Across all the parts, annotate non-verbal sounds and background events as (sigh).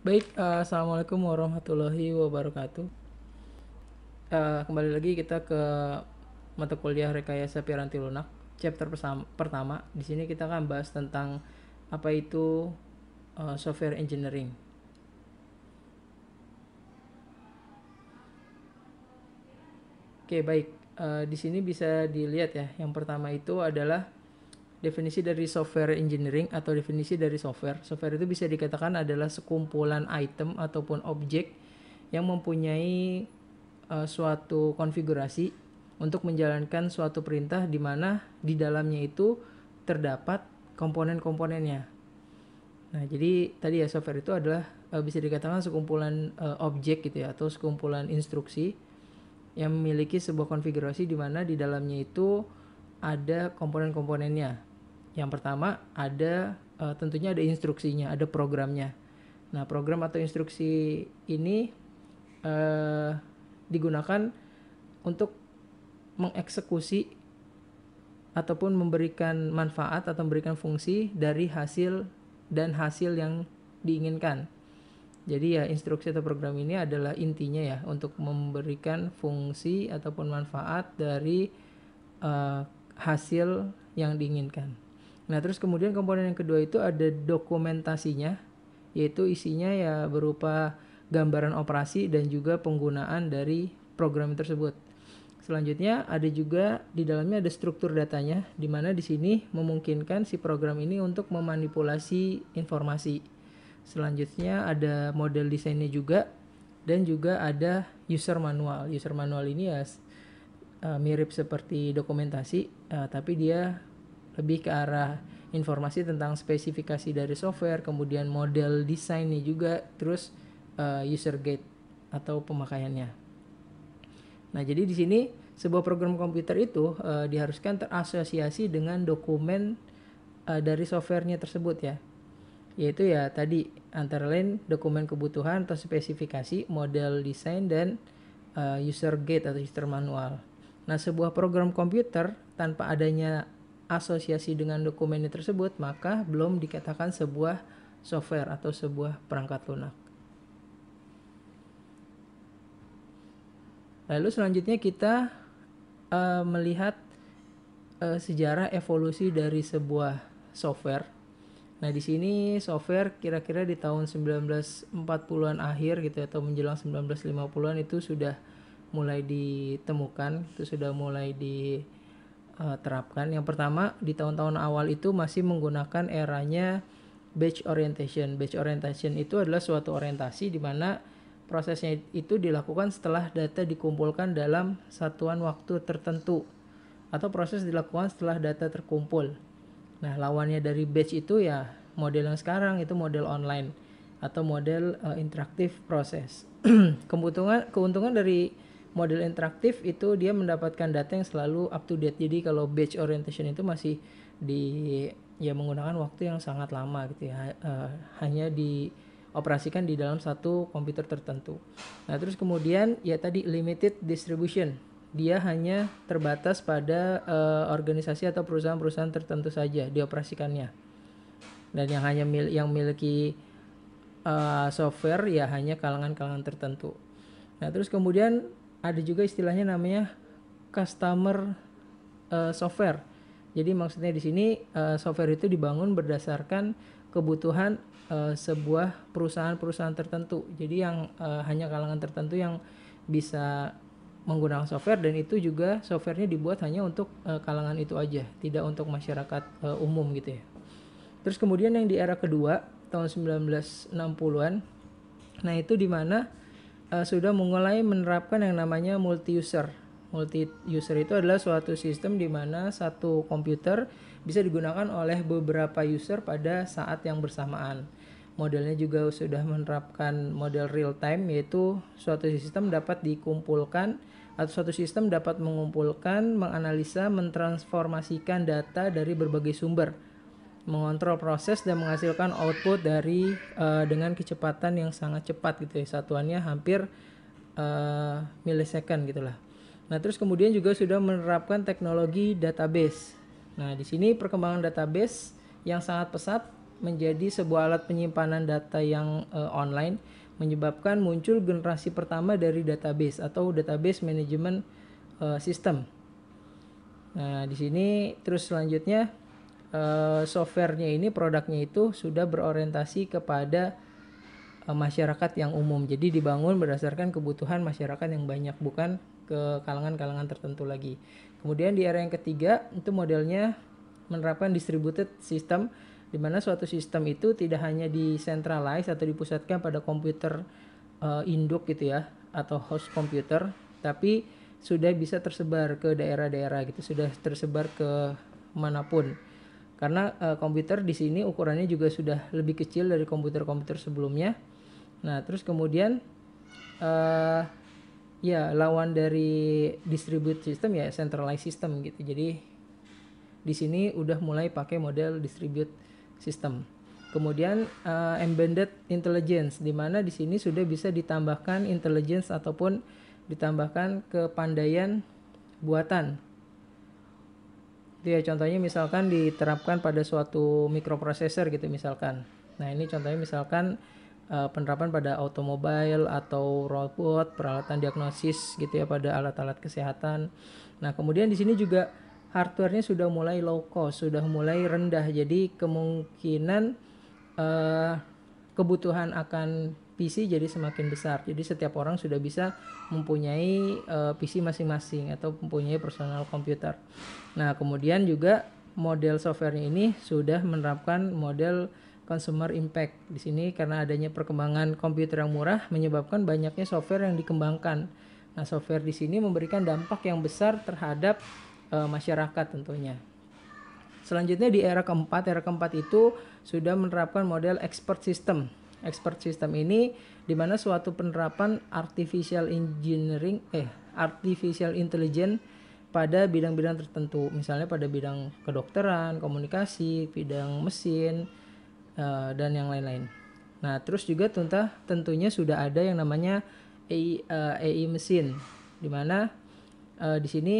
Baik, uh, assalamualaikum warahmatullahi wabarakatuh. Uh, kembali lagi kita ke mata kuliah rekayasa piranti lunak, chapter pertama. Di sini kita akan bahas tentang apa itu uh, software engineering. Oke, baik. Uh, di sini bisa dilihat ya. Yang pertama itu adalah definisi dari software engineering atau definisi dari software. Software itu bisa dikatakan adalah sekumpulan item ataupun objek yang mempunyai uh, suatu konfigurasi untuk menjalankan suatu perintah di mana di dalamnya itu terdapat komponen-komponennya. Nah, jadi tadi ya software itu adalah uh, bisa dikatakan sekumpulan uh, objek gitu ya atau sekumpulan instruksi yang memiliki sebuah konfigurasi di mana di dalamnya itu ada komponen-komponennya. Yang pertama ada uh, tentunya ada instruksinya, ada programnya. Nah, program atau instruksi ini uh, digunakan untuk mengeksekusi ataupun memberikan manfaat atau memberikan fungsi dari hasil dan hasil yang diinginkan. Jadi ya instruksi atau program ini adalah intinya ya untuk memberikan fungsi ataupun manfaat dari uh, hasil yang diinginkan. Nah, terus kemudian komponen yang kedua itu ada dokumentasinya, yaitu isinya ya berupa gambaran operasi dan juga penggunaan dari program tersebut. Selanjutnya ada juga di dalamnya ada struktur datanya di mana di sini memungkinkan si program ini untuk memanipulasi informasi. Selanjutnya ada model desainnya juga dan juga ada user manual. User manual ini ya eh, mirip seperti dokumentasi, eh, tapi dia lebih ke arah informasi tentang spesifikasi dari software, kemudian model desainnya juga, terus uh, user guide atau pemakaiannya. Nah, jadi di sini sebuah program komputer itu uh, diharuskan terasosiasi dengan dokumen uh, dari softwarenya tersebut ya. Yaitu ya tadi antara lain dokumen kebutuhan atau spesifikasi, model desain dan uh, user guide atau user manual. Nah, sebuah program komputer tanpa adanya asosiasi dengan dokumen tersebut, maka belum dikatakan sebuah software atau sebuah perangkat lunak. Lalu selanjutnya kita uh, melihat uh, sejarah evolusi dari sebuah software. Nah, di sini software kira-kira di tahun 1940-an akhir gitu atau menjelang 1950-an itu sudah mulai ditemukan, itu sudah mulai di uh, terapkan. Yang pertama di tahun-tahun awal itu masih menggunakan eranya batch orientation. Batch orientation itu adalah suatu orientasi di mana prosesnya itu dilakukan setelah data dikumpulkan dalam satuan waktu tertentu atau proses dilakukan setelah data terkumpul. Nah, lawannya dari batch itu ya model yang sekarang itu model online atau model uh, interaktif proses. (clears throat) keuntungan keuntungan dari model interaktif itu dia mendapatkan data yang selalu up to date. Jadi kalau batch orientation itu masih di ya menggunakan waktu yang sangat lama gitu ya. Uh, hanya dioperasikan di dalam satu komputer tertentu. Nah, terus kemudian ya tadi limited distribution. Dia hanya terbatas pada uh, organisasi atau perusahaan-perusahaan tertentu saja dioperasikannya. Dan yang hanya mil yang memiliki uh, eh, software ya hanya kalangan-kalangan tertentu. Nah, terus kemudian ada juga istilahnya namanya customer uh, software. Jadi maksudnya di sini uh, software itu dibangun berdasarkan kebutuhan uh, sebuah perusahaan-perusahaan tertentu. Jadi yang uh, hanya kalangan tertentu yang bisa menggunakan software dan itu juga softwarenya dibuat hanya untuk uh, kalangan itu aja, tidak untuk masyarakat uh, umum gitu ya. Terus kemudian yang di era kedua tahun 1960-an, nah itu di mana? uh, sudah mulai menerapkan yang namanya multi user. Multi user itu adalah suatu sistem di mana satu komputer bisa digunakan oleh beberapa user pada saat yang bersamaan. Modelnya juga sudah menerapkan model real time yaitu suatu sistem dapat dikumpulkan atau suatu sistem dapat mengumpulkan, menganalisa, mentransformasikan data dari berbagai sumber mengontrol proses dan menghasilkan output dari uh, dengan kecepatan yang sangat cepat gitu ya satuannya hampir uh, milisecond gitulah. Nah terus kemudian juga sudah menerapkan teknologi database. Nah di sini perkembangan database yang sangat pesat menjadi sebuah alat penyimpanan data yang uh, online menyebabkan muncul generasi pertama dari database atau database management uh, system. Nah di sini terus selanjutnya uh, softwarenya ini produknya itu sudah berorientasi kepada uh, masyarakat yang umum. Jadi dibangun berdasarkan kebutuhan masyarakat yang banyak bukan ke kalangan-kalangan tertentu lagi. Kemudian di era yang ketiga itu modelnya menerapkan distributed system di mana suatu sistem itu tidak hanya disentralize atau dipusatkan pada komputer uh, induk gitu ya atau host komputer, tapi sudah bisa tersebar ke daerah-daerah gitu, sudah tersebar ke manapun karena uh, komputer di sini ukurannya juga sudah lebih kecil dari komputer-komputer sebelumnya. Nah, terus kemudian uh, ya lawan dari distributed system ya centralized system gitu. Jadi di sini udah mulai pakai model distributed system. Kemudian uh, embedded intelligence di mana di sini sudah bisa ditambahkan intelligence ataupun ditambahkan kepandaian buatan Iya, contohnya misalkan diterapkan pada suatu mikroprosesor gitu misalkan. Nah ini contohnya misalkan uh, penerapan pada automobile atau robot, peralatan diagnosis gitu ya pada alat-alat kesehatan. Nah kemudian di sini juga hardwarenya sudah mulai low cost, sudah mulai rendah. Jadi kemungkinan uh, kebutuhan akan PC jadi semakin besar. Jadi setiap orang sudah bisa mempunyai uh, eh, PC masing-masing atau mempunyai personal komputer. Nah, kemudian juga model software ini sudah menerapkan model consumer impact. Di sini karena adanya perkembangan komputer yang murah menyebabkan banyaknya software yang dikembangkan. Nah, software di sini memberikan dampak yang besar terhadap uh, masyarakat tentunya. Selanjutnya di era keempat, era keempat itu sudah menerapkan model expert system expert system ini di mana suatu penerapan artificial engineering eh artificial intelligence pada bidang-bidang tertentu misalnya pada bidang kedokteran komunikasi bidang mesin eh, dan yang lain-lain nah terus juga tentu tentunya sudah ada yang namanya AI, eh, AI e mesin di mana eh, di sini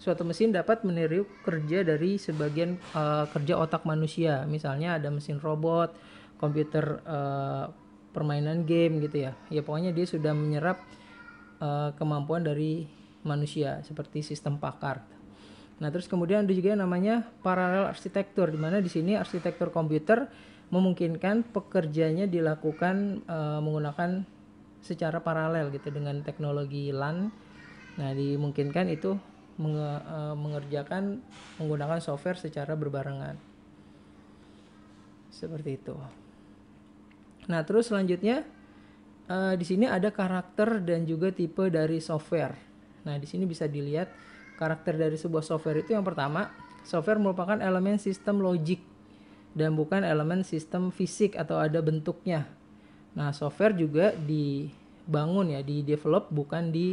suatu mesin dapat meniru kerja dari sebagian kerja otak manusia misalnya ada mesin robot komputer uh, permainan game gitu ya ya pokoknya dia sudah menyerap uh, kemampuan dari manusia seperti sistem pakar nah terus kemudian ada juga yang namanya paralel arsitektur di mana di sini arsitektur komputer memungkinkan pekerjanya dilakukan uh, menggunakan secara paralel gitu dengan teknologi LAN nah dimungkinkan itu menge uh, mengerjakan menggunakan software secara berbarengan seperti itu. Nah, terus selanjutnya uh, di sini ada karakter dan juga tipe dari software. Nah, di sini bisa dilihat karakter dari sebuah software itu yang pertama, software merupakan elemen sistem logik dan bukan elemen sistem fisik atau ada bentuknya. Nah, software juga dibangun ya, di develop bukan di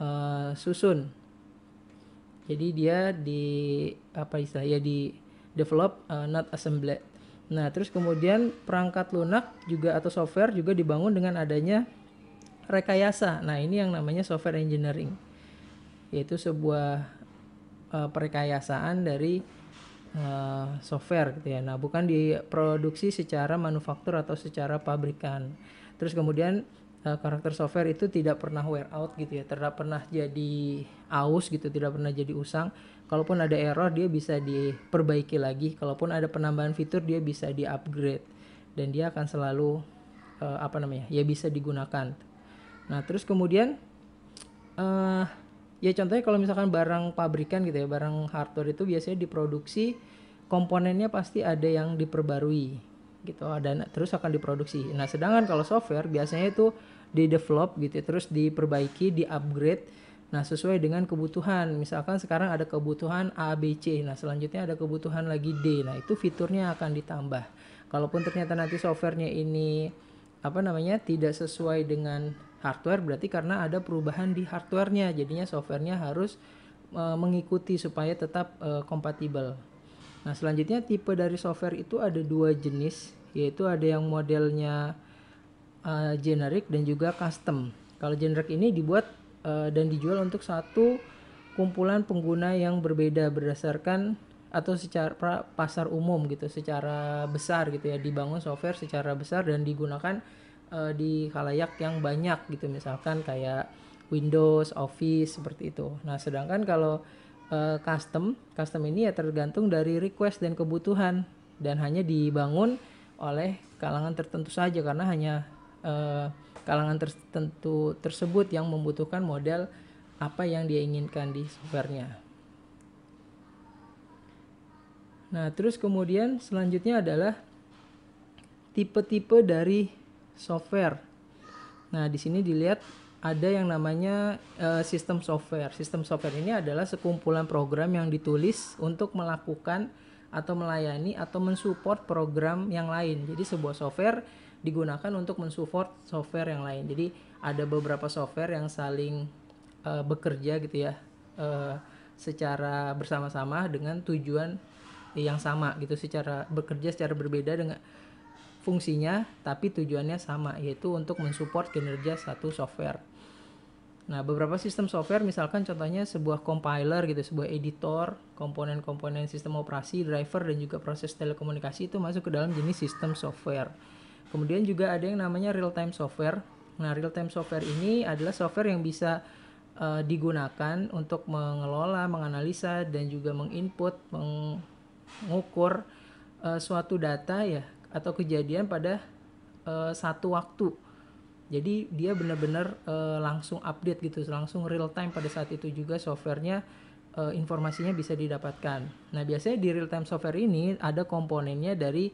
eh, susun. Jadi dia di apa istilah ya di develop uh, eh, not assemble Nah, terus kemudian perangkat lunak juga atau software juga dibangun dengan adanya rekayasa. Nah, ini yang namanya software engineering. Yaitu sebuah uh, perekayasaan dari uh, software gitu ya. Nah, bukan diproduksi secara manufaktur atau secara pabrikan. Terus kemudian uh, karakter software itu tidak pernah wear out gitu ya, tidak pernah jadi aus gitu, tidak pernah jadi usang kalaupun ada error dia bisa diperbaiki lagi kalaupun ada penambahan fitur dia bisa di upgrade dan dia akan selalu uh, apa namanya ya bisa digunakan nah terus kemudian uh, ya contohnya kalau misalkan barang pabrikan gitu ya barang hardware itu biasanya diproduksi komponennya pasti ada yang diperbarui gitu dan terus akan diproduksi nah sedangkan kalau software biasanya itu di develop gitu ya, terus diperbaiki di upgrade Nah, sesuai dengan kebutuhan. Misalkan sekarang ada kebutuhan A, B, C. Nah, selanjutnya ada kebutuhan lagi D. Nah, itu fiturnya akan ditambah. Kalaupun ternyata nanti softwarenya ini apa namanya tidak sesuai dengan hardware berarti karena ada perubahan di hardwarenya jadinya softwarenya harus e, mengikuti supaya tetap e, kompatibel nah selanjutnya tipe dari software itu ada dua jenis yaitu ada yang modelnya e, generic dan juga custom kalau generic ini dibuat Eh, dan dijual untuk satu kumpulan pengguna yang berbeda berdasarkan atau secara pasar umum gitu, secara besar gitu ya dibangun software secara besar dan digunakan uh, di kalayak yang banyak gitu misalkan kayak Windows, Office seperti itu. Nah, sedangkan kalau uh, custom, custom ini ya tergantung dari request dan kebutuhan dan hanya dibangun oleh kalangan tertentu saja karena hanya uh, kalangan tertentu tersebut yang membutuhkan model apa yang dia inginkan di softwarenya. Nah, terus kemudian selanjutnya adalah tipe-tipe dari software. Nah, di sini dilihat ada yang namanya uh, sistem software. Sistem software ini adalah sekumpulan program yang ditulis untuk melakukan atau melayani atau mensupport program yang lain. Jadi sebuah software digunakan untuk mensupport software yang lain. Jadi ada beberapa software yang saling uh, bekerja gitu ya uh, secara bersama-sama dengan tujuan yang sama gitu secara bekerja secara berbeda dengan fungsinya tapi tujuannya sama yaitu untuk mensupport kinerja satu software. Nah, beberapa sistem software misalkan contohnya sebuah compiler gitu, sebuah editor, komponen-komponen sistem operasi, driver dan juga proses telekomunikasi itu masuk ke dalam jenis sistem software. Kemudian juga ada yang namanya real time software. Nah, real time software ini adalah software yang bisa uh, digunakan untuk mengelola, menganalisa dan juga menginput, mengukur uh, suatu data ya atau kejadian pada uh, satu waktu. Jadi dia benar-benar uh, langsung update gitu, langsung real time pada saat itu juga softwarenya uh, informasinya bisa didapatkan. Nah biasanya di real time software ini ada komponennya dari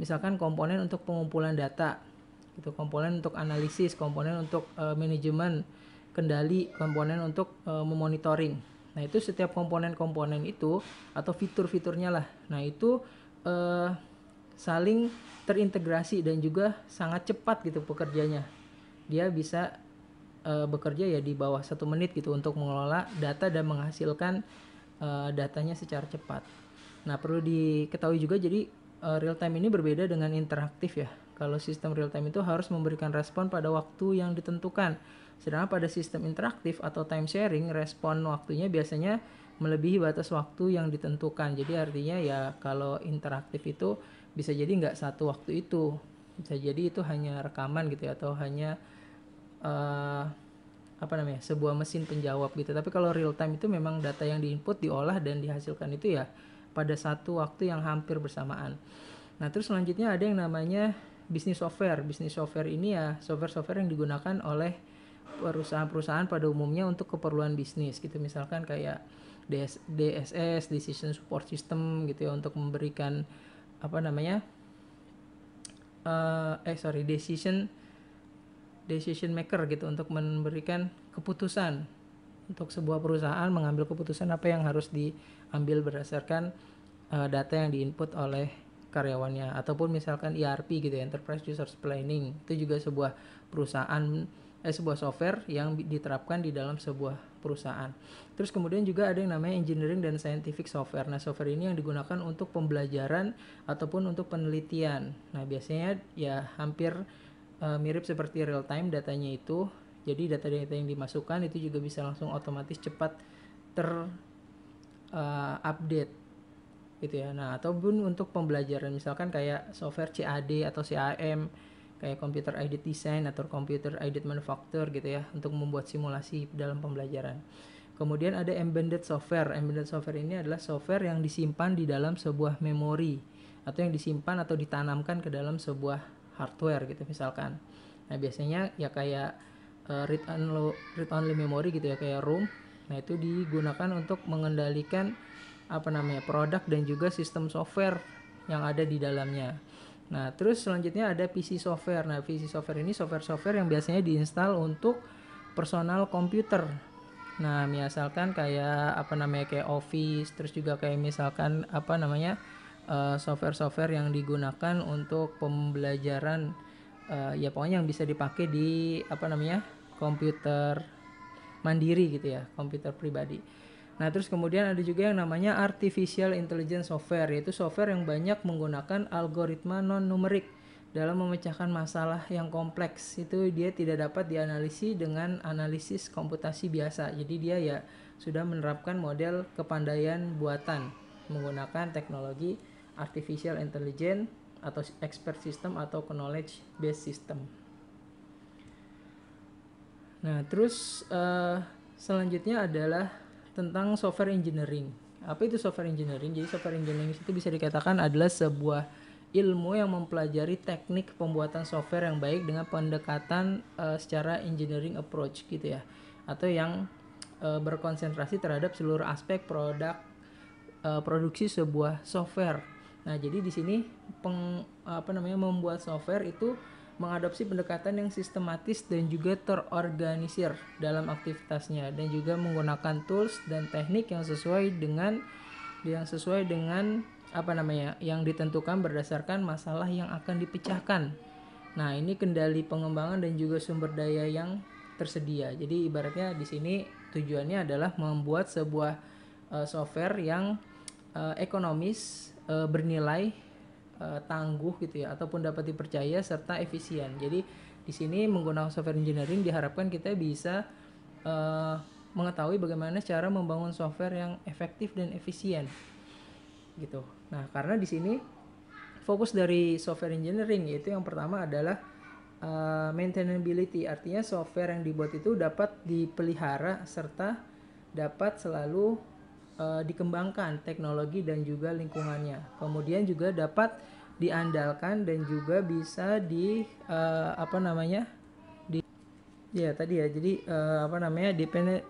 misalkan komponen untuk pengumpulan data itu komponen untuk analisis komponen untuk uh, manajemen kendali komponen untuk uh, memonitoring nah itu setiap komponen-komponen itu atau fitur-fiturnya lah nah itu uh, saling terintegrasi dan juga sangat cepat gitu pekerjanya dia bisa uh, bekerja ya di bawah satu menit gitu untuk mengelola data dan menghasilkan uh, datanya secara cepat nah perlu diketahui juga jadi uh, real time ini berbeda dengan interaktif ya. Kalau sistem real time itu harus memberikan respon pada waktu yang ditentukan. Sedangkan pada sistem interaktif atau time sharing, respon waktunya biasanya melebihi batas waktu yang ditentukan. Jadi artinya ya kalau interaktif itu bisa jadi nggak satu waktu itu. Bisa jadi itu hanya rekaman gitu ya atau hanya uh, apa namanya sebuah mesin penjawab gitu. Tapi kalau real time itu memang data yang diinput diolah dan dihasilkan itu ya pada satu waktu yang hampir bersamaan. Nah, terus selanjutnya ada yang namanya bisnis software. Bisnis software ini ya software-software yang digunakan oleh perusahaan-perusahaan pada umumnya untuk keperluan bisnis gitu. Misalkan kayak DS, DSS, Decision Support System gitu ya untuk memberikan apa namanya? Uh, eh sorry, decision decision maker gitu untuk memberikan keputusan untuk sebuah perusahaan mengambil keputusan apa yang harus diambil berdasarkan uh, data yang diinput oleh karyawannya ataupun misalkan ERP gitu ya, Enterprise Resource Planning itu juga sebuah perusahaan eh sebuah software yang diterapkan di dalam sebuah perusahaan. Terus kemudian juga ada yang namanya engineering dan scientific software. Nah, software ini yang digunakan untuk pembelajaran ataupun untuk penelitian. Nah, biasanya ya hampir uh, mirip seperti real time datanya itu jadi data-data yang dimasukkan itu juga bisa langsung otomatis cepat terupdate eh, uh, gitu ya. Nah, ataupun untuk pembelajaran misalkan kayak software CAD atau CAM kayak computer aided design atau computer aided manufacture gitu ya untuk membuat simulasi dalam pembelajaran. Kemudian ada embedded software. Embedded software ini adalah software yang disimpan di dalam sebuah memori atau yang disimpan atau ditanamkan ke dalam sebuah hardware gitu misalkan. Nah, biasanya ya kayak Eh, read only read only memory gitu ya kayak room nah itu digunakan untuk mengendalikan apa namanya produk dan juga sistem software yang ada di dalamnya nah terus selanjutnya ada PC software nah PC software ini software-software yang biasanya diinstal untuk personal computer. nah misalkan kayak apa namanya kayak Office terus juga kayak misalkan apa namanya eh, software-software uh, yang digunakan untuk pembelajaran uh, ya pokoknya yang bisa dipakai di apa namanya komputer mandiri gitu ya, komputer pribadi. Nah, terus kemudian ada juga yang namanya artificial intelligence software, yaitu software yang banyak menggunakan algoritma non-numerik dalam memecahkan masalah yang kompleks. Itu dia tidak dapat dianalisis dengan analisis komputasi biasa. Jadi dia ya sudah menerapkan model kepandaian buatan menggunakan teknologi artificial intelligence atau expert system atau knowledge based system. Nah, terus uh, selanjutnya adalah tentang software engineering. Apa itu software engineering? Jadi software engineering itu bisa dikatakan adalah sebuah ilmu yang mempelajari teknik pembuatan software yang baik dengan pendekatan uh, secara engineering approach gitu ya. Atau yang uh, berkonsentrasi terhadap seluruh aspek produk uh, produksi sebuah software. Nah, jadi di sini apa namanya membuat software itu mengadopsi pendekatan yang sistematis dan juga terorganisir dalam aktivitasnya dan juga menggunakan tools dan teknik yang sesuai dengan yang sesuai dengan apa namanya yang ditentukan berdasarkan masalah yang akan dipecahkan. Nah, ini kendali pengembangan dan juga sumber daya yang tersedia. Jadi ibaratnya di sini tujuannya adalah membuat sebuah uh, software yang uh, ekonomis, uh, bernilai Eh, tangguh gitu ya ataupun dapat dipercaya serta efisien. Jadi di sini menggunakan software engineering diharapkan kita bisa uh, mengetahui bagaimana cara membangun software yang efektif dan efisien gitu. Nah, karena di sini fokus dari software engineering yaitu yang pertama adalah uh, maintainability artinya software yang dibuat itu dapat dipelihara serta dapat selalu uh, dikembangkan teknologi dan juga lingkungannya. Kemudian juga dapat diandalkan dan juga bisa di uh, apa namanya di ya tadi ya jadi uh, apa namanya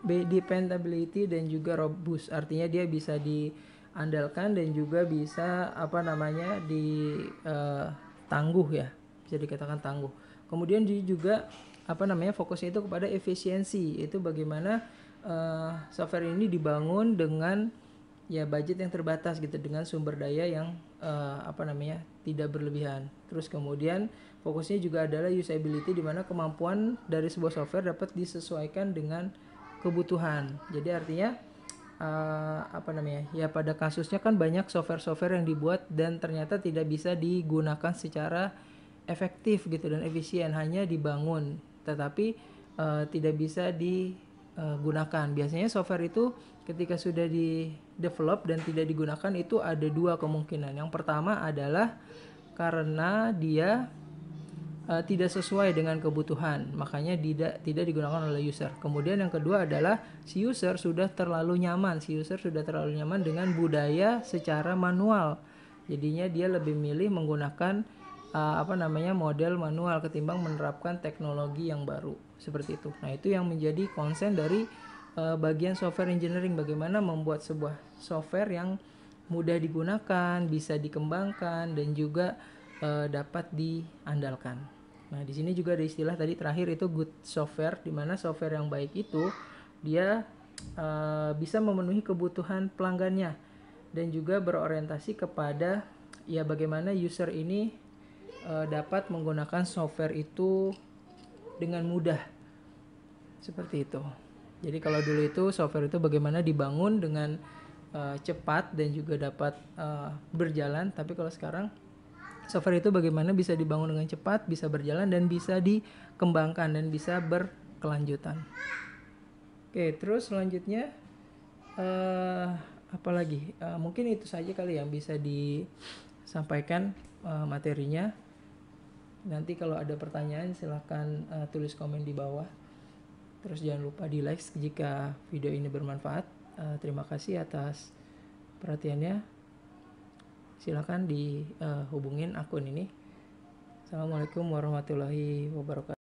dependability dan juga robust artinya dia bisa diandalkan dan juga bisa apa namanya di uh, tangguh ya bisa dikatakan tangguh kemudian juga apa namanya fokusnya itu kepada efisiensi itu bagaimana uh, software ini dibangun dengan ya budget yang terbatas gitu dengan sumber daya yang uh, apa namanya tidak berlebihan. Terus kemudian fokusnya juga adalah usability di mana kemampuan dari sebuah software dapat disesuaikan dengan kebutuhan. Jadi artinya uh, apa namanya? Ya pada kasusnya kan banyak software-software yang dibuat dan ternyata tidak bisa digunakan secara efektif gitu dan efisien hanya dibangun tetapi uh, tidak bisa di uh, gunakan. Biasanya software itu ketika sudah di develop dan tidak digunakan itu ada dua kemungkinan. Yang pertama adalah karena dia uh, tidak sesuai dengan kebutuhan, makanya tidak tidak digunakan oleh user. Kemudian yang kedua adalah si user sudah terlalu nyaman, si user sudah terlalu nyaman dengan budaya secara manual. Jadinya dia lebih milih menggunakan uh, apa namanya model manual ketimbang menerapkan teknologi yang baru seperti itu. Nah, itu yang menjadi konsen dari uh, bagian software engineering bagaimana membuat sebuah software yang mudah digunakan, bisa dikembangkan dan juga uh, dapat diandalkan. Nah, di sini juga ada istilah tadi terakhir itu good software di mana software yang baik itu dia uh, bisa memenuhi kebutuhan pelanggannya dan juga berorientasi kepada ya bagaimana user ini uh, dapat menggunakan software itu dengan mudah seperti itu jadi kalau dulu itu software itu bagaimana dibangun dengan uh, cepat dan juga dapat uh, berjalan tapi kalau sekarang software itu bagaimana bisa dibangun dengan cepat bisa berjalan dan bisa dikembangkan dan bisa berkelanjutan oke terus selanjutnya uh, eh, apalagi uh, mungkin itu saja kali yang bisa disampaikan uh, materinya Nanti kalau ada pertanyaan silahkan uh, tulis komen di bawah. Terus jangan lupa di like jika video ini bermanfaat. Uh, terima kasih atas perhatiannya. Silahkan dihubungin eh, uh, akun ini. Assalamualaikum warahmatullahi wabarakatuh.